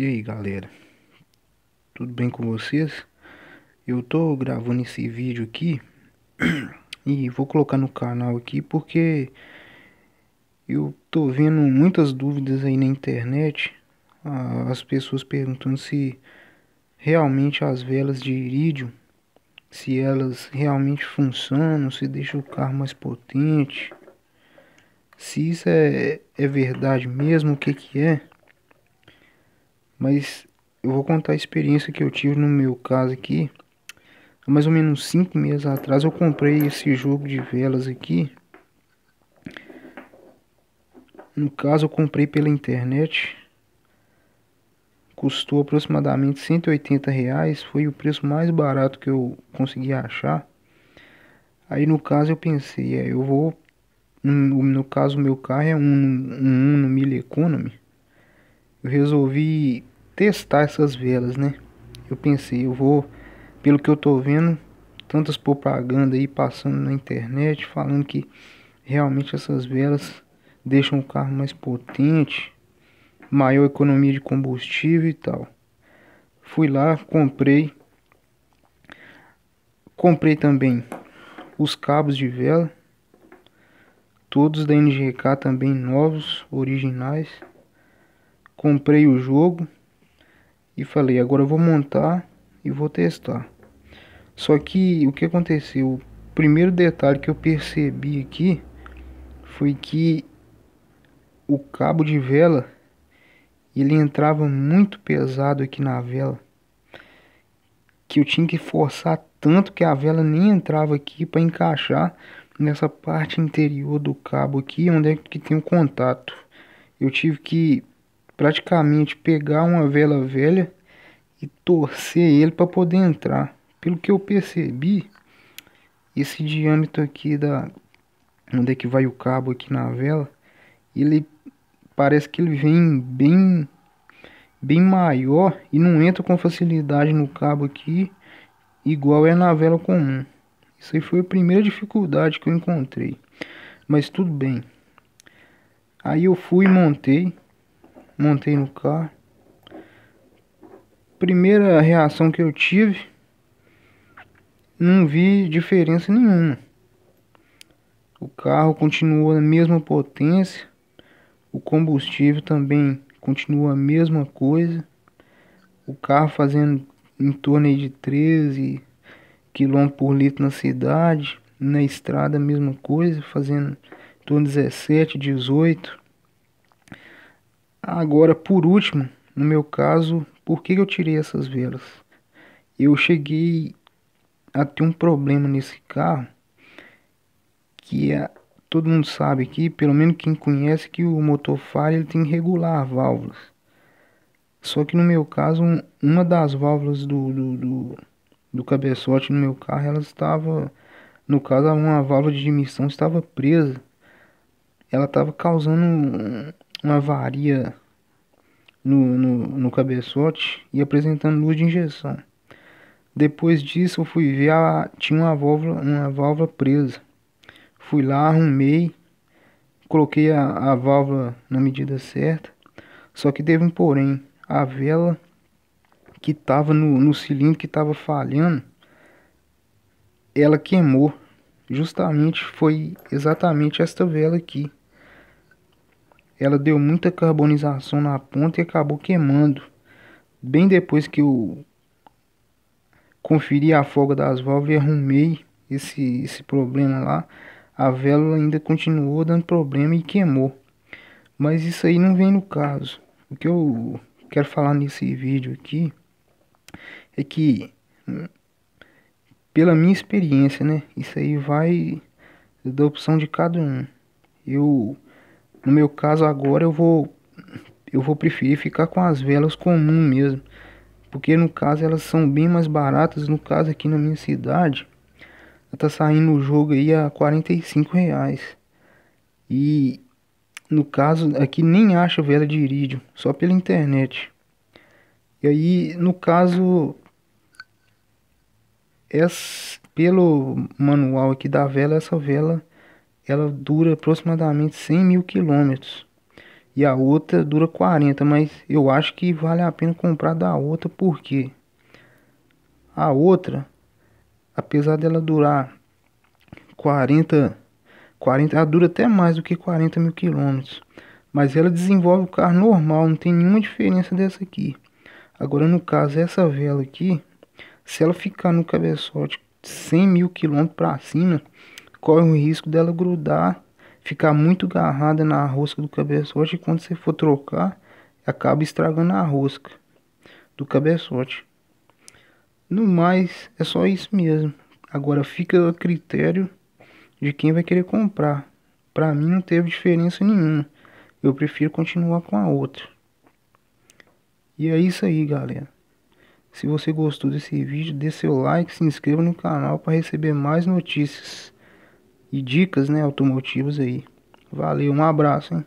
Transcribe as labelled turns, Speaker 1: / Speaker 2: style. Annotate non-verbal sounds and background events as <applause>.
Speaker 1: E aí galera, tudo bem com vocês? Eu tô gravando esse vídeo aqui <clears throat> e vou colocar no canal aqui porque eu tô vendo muitas dúvidas aí na internet, as pessoas perguntando se realmente as velas de irídio, se elas realmente funcionam, se deixa o carro mais potente, se isso é, é verdade mesmo, o que que é? Mas eu vou contar a experiência que eu tive no meu caso aqui. Há mais ou menos cinco meses atrás eu comprei esse jogo de velas aqui. No caso eu comprei pela internet. Custou aproximadamente 180 reais. Foi o preço mais barato que eu consegui achar. Aí no caso eu pensei, é, eu vou. No, no caso, meu carro é um, um, um no Mille Economy eu resolvi testar essas velas, né? Eu pensei, eu vou, pelo que eu tô vendo, tantas propagandas aí passando na internet falando que realmente essas velas deixam o carro mais potente, maior economia de combustível e tal. Fui lá, comprei. Comprei também os cabos de vela, todos da NGK também novos, originais comprei o jogo e falei, agora eu vou montar e vou testar. Só que o que aconteceu? O primeiro detalhe que eu percebi aqui foi que o cabo de vela ele entrava muito pesado aqui na vela que eu tinha que forçar tanto que a vela nem entrava aqui para encaixar nessa parte interior do cabo aqui onde é que tem o contato eu tive que praticamente pegar uma vela velha e torcer ele para poder entrar. Pelo que eu percebi, esse diâmetro aqui da onde é que vai o cabo aqui na vela, ele parece que ele vem bem bem maior e não entra com facilidade no cabo aqui, igual é na vela comum. Isso aí foi a primeira dificuldade que eu encontrei. Mas tudo bem. Aí eu fui e montei montei no carro. Primeira reação que eu tive, não vi diferença nenhuma. O carro continuou na mesma potência, o combustível também continua a mesma coisa. O carro fazendo em torno de 13 km por litro na cidade, na estrada a mesma coisa, fazendo em torno de 17, 18 Agora, por último, no meu caso, por que eu tirei essas velas? Eu cheguei a ter um problema nesse carro que é, todo mundo sabe aqui, pelo menos quem conhece, que o motor falha ele tem que regular válvulas. Só que no meu caso, um, uma das válvulas do, do, do, do cabeçote no meu carro, ela estava, no caso, uma válvula de emissão estava presa. Ela estava causando uma varia no, no, no cabeçote e apresentando luz de injeção. Depois disso, eu fui ver, a, tinha uma válvula, uma válvula presa. Fui lá, arrumei, coloquei a, a válvula na medida certa. Só que teve um porém, a vela que estava no, no cilindro que estava falhando, ela queimou. Justamente foi exatamente esta vela aqui ela deu muita carbonização na ponta e acabou queimando. Bem depois que eu conferi a folga das válvulas e arrumei esse, esse problema lá, a vela ainda continuou dando problema e queimou. Mas isso aí não vem no caso. O que eu quero falar nesse vídeo aqui é que, pela minha experiência, né, isso aí vai da opção de cada um. Eu no meu caso agora eu vou eu vou preferir ficar com as velas comum mesmo, porque no caso elas são bem mais baratas, no caso aqui na minha cidade, tá saindo o jogo aí a 45 reais. E no caso aqui nem acha vela de irídio, só pela internet. E aí, no caso, essa, pelo manual aqui da vela, essa vela ela dura aproximadamente 100 mil quilômetros e a outra dura 40, mas eu acho que vale a pena comprar da outra porque a outra, apesar dela durar 40, 40 ela dura até mais do que 40 mil quilômetros, mas ela desenvolve o carro normal, não tem nenhuma diferença dessa aqui. Agora no caso essa vela aqui, se ela ficar no cabeçote 100 mil quilômetros para cima, corre o risco dela grudar, ficar muito agarrada na rosca do cabeçote e quando você for trocar, acaba estragando a rosca do cabeçote. No mais, é só isso mesmo. Agora fica a critério de quem vai querer comprar. Para mim não teve diferença nenhuma. Eu prefiro continuar com a outra. E é isso aí, galera. Se você gostou desse vídeo, dê seu like, se inscreva no canal para receber mais notícias e dicas né, automotivas aí. Valeu, um abraço, hein?